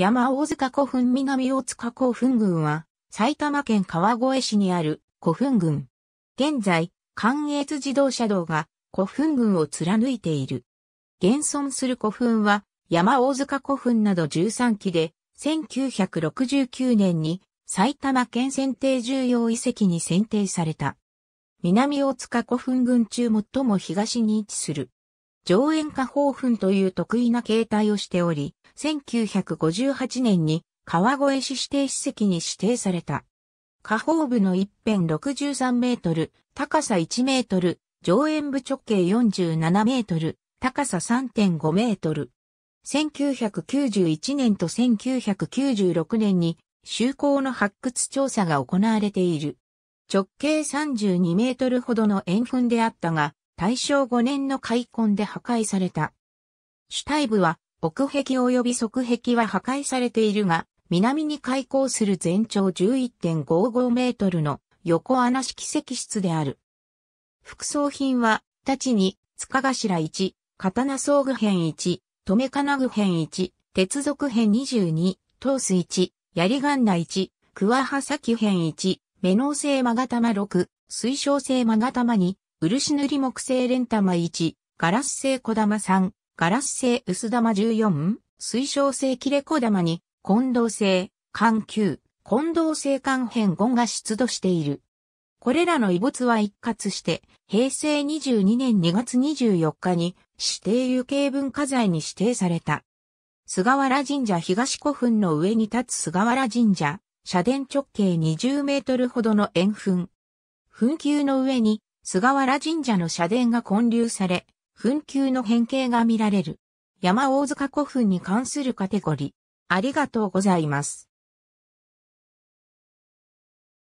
山大塚古墳南大塚古墳群は、埼玉県川越市にある古墳群。現在、関越自動車道が古墳群を貫いている。現存する古墳は、山大塚古墳など13基で、1969年に埼玉県選定重要遺跡に選定された。南大塚古墳群中最も東に位置する。上演下方墳という得意な形態をしており、1958年に川越市指定史跡に指定された。下方部の一辺63メートル、高さ1メートル、上縁部直径47メートル、高さ3.5メートル。1991年と1996年に修行の発掘調査が行われている。直径32メートルほどの円墳であったが、大正5年の開墾で破壊された。主体部は奥壁及び側壁は破壊されているが、南に開港する全長11.55メートルの横穴式石室である。副葬品は、立ちに、塚頭1、刀装具編1、留金具編1、鉄属編22、トース1、槍ガンナ1、桑葉先編1、目能性マガタマ6、水晶製マガタマ2、漆塗り木製レンタマ1、ガラス製小玉3、ガラス製薄玉 14? 水晶製切れ小玉に、混同性、環球、混同性関辺5が出土している。これらの遺物は一括して、平成22年2月24日に指定有形文化財に指定された。菅原神社東古墳の上に立つ菅原神社、社殿直径20メートルほどの円墳。墳丘の上に菅原神社の社殿が建立され、墳丘の変形が見られる。山大塚古墳に関するカテゴリー。ありがとうございます。